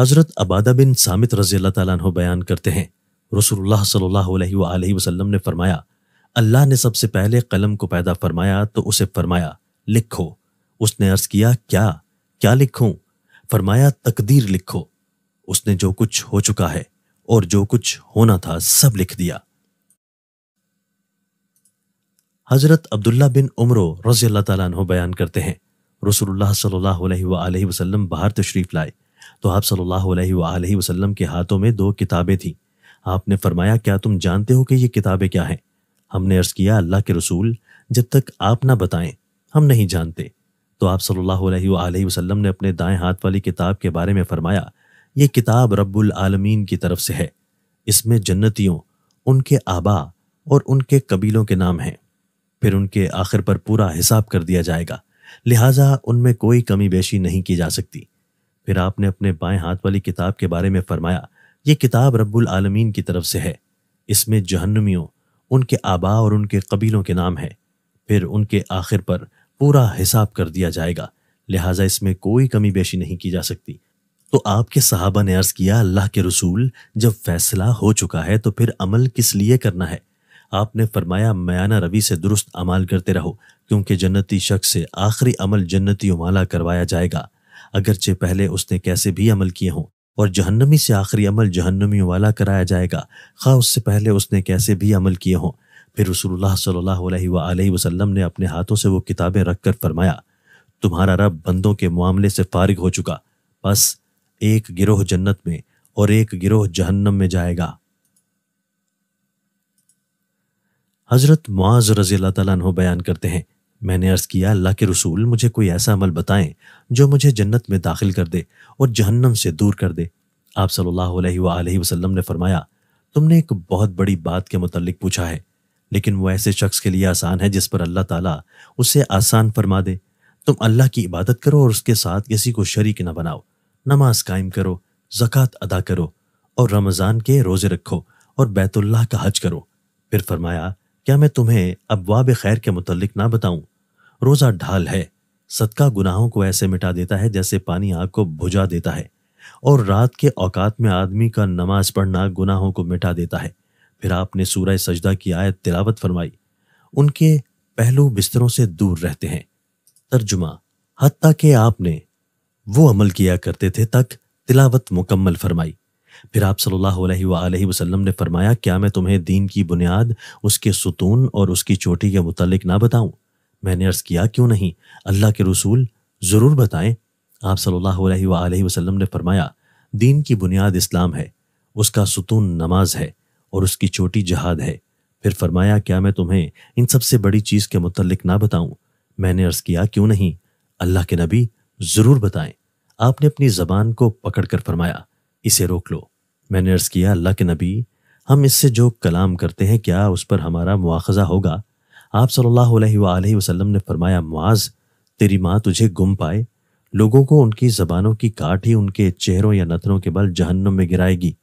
हज़रत अबादा बिन सामित रजी अल्लाह तु बयान करते हैं रसूलुल्लाह सल्ला वसलम ने फरमाया अल्लाह ने सबसे पहले कलम को पैदा फरमाया तो उसे फरमाया लिखो उसने अर्ज किया क्या क्या लिखूं फरमाया तकदीर लिखो उसने जो कुछ हो चुका है और जो कुछ होना था सब लिख दिया हजरत अब्दुल्ला बिन उमरो रजी अल्लाह तु बयान करते हैं रसोल्ला सल्ला वसलम बाहर तशरीफ लाए तो आप सल्लल्लाहु अलैहि वसल्लम के हाथों में दो किताबें थीं आपने फरमाया क्या तुम जानते हो कि ये किताबें क्या हैं हमने अर्ज़ किया अल्लाह के रसूल जब तक आप ना बताएं हम नहीं जानते तो आप सल्लल्लाहु अलैहि वसल्लम ने अपने दाएं हाथ वाली किताब के बारे में फरमाया ये किताब रब्बुल आलमीन की तरफ से है इसमें जन्नतियों उनके आबा और उनके कबीलों के नाम हैं फिर उनके आखिर पर पूरा हिसाब कर दिया जाएगा लिहाजा उनमें कोई कमी बेशी नहीं की जा सकती फिर आपने अपने बाएं हाथ वाली किताब के बारे में फरमाया ये किताब रब्बुल आलमीन की तरफ से है इसमें जहन्नुमियों उनके आबा और उनके कबीलों के नाम है फिर उनके आखिर पर पूरा हिसाब कर दिया जाएगा लिहाजा इसमें कोई कमी बेशी नहीं की जा सकती तो आपके सहाबा ने अर्ज किया अल्लाह के रसूल जब फैसला हो चुका है तो फिर अमल किस लिए करना है आपने फरमाया मयाना रवि से दुरुस्त अमाल करते रहो क्योंकि जन्नती शख्स से आखिरी अमल जन्नती उमाला करवाया जाएगा अगरचे पहले उसने कैसे भी अमल किए हों और जहन्नमी से आखिरी अमल जहन्नमी वाला कराया जाएगा खा उससे पहले उसने कैसे भी अमल किए हों फिर रसूलुल्लाह सल्लल्लाहु अलैहि वसल्लम ने अपने हाथों से वो किताबें रखकर फरमाया तुम्हारा रब बंदों के मामले से फारिग हो चुका बस एक गिरोह जन्नत में और एक गिरोह जहन्नम में जाएगा हजरत मुआज रजील्ला तैन बयान करते हैं मैंने अर्ज़ किया अल्लाह के रसूल मुझे कोई ऐसा अमल बताएं जो मुझे जन्नत में दाखिल कर दे और जहन्नम से दूर कर दे आप सल्लल्लाहु अलैहि वसल्लम ने फरमाया तुमने एक बहुत बड़ी बात के मतलब पूछा है लेकिन वो ऐसे शख्स के लिए आसान है जिस पर अल्लाह ताला उसे आसान फरमा दे तुम अल्लाह की इबादत करो और उसके साथ किसी को शरीक न बनाओ नमाज कायम करो ज़क़ात अदा करो और रमज़ान के रोज़े रखो और बैतुल्लाह का हज करो फिर फरमाया क्या मैं तुम्हें अबवाब खैर के मतलब ना बताऊं रोजा ढाल है सदका गुनाहों को ऐसे मिटा देता है जैसे पानी आग को भुजा देता है और रात के औकात में आदमी का नमाज पढ़ना गुनाहों को मिटा देता है फिर आपने सूरह सजदा की आयत तिलावत फरमाई उनके पहलू बिस्तरों से दूर रहते हैं तर्जुमा हती के आपने वो अमल किया करते थे तक तिलावत मुकम्मल फरमाई फिर आप सल्लल्लाहु अलैहि वसल्लम ने फरमाया क्या मैं तुम्हें दीन की बुनियाद उसके सुतून और उसकी चोटी के मुतलिक ना बताऊं मैंने अर्ज़ किया क्यों नहीं अल्लाह के रसूल ज़रूर बताएं आप सल्लल्लाहु अलैहि वसल्लम ने फरमाया दीन की बुनियाद इस्लाम है उसका सुतून नमाज है और उसकी चोटी जहाद है फिर फरमाया क्या मैं तुम्हें इन सबसे बड़ी चीज़ के मतलब ना बताऊं मैंने अर्ज़ किया क्यों नहीं अल्लाह के नबी ज़रूर बताएं आपने अपनी ज़बान को पकड़ कर फरमाया इसे रोक लो मैंने अर्ज़ किया अल्लाह के नबी हम इससे जो कलाम करते हैं क्या उस पर हमारा मुआखजा होगा आप सल्लल्लाहु अलैहि वसल्लम ने फरमाया मुआज तेरी माँ तुझे गुम पाए लोगों को उनकी जबानों की काट ही उनके चेहरों या नथरों के बल जहन्नम में गिराएगी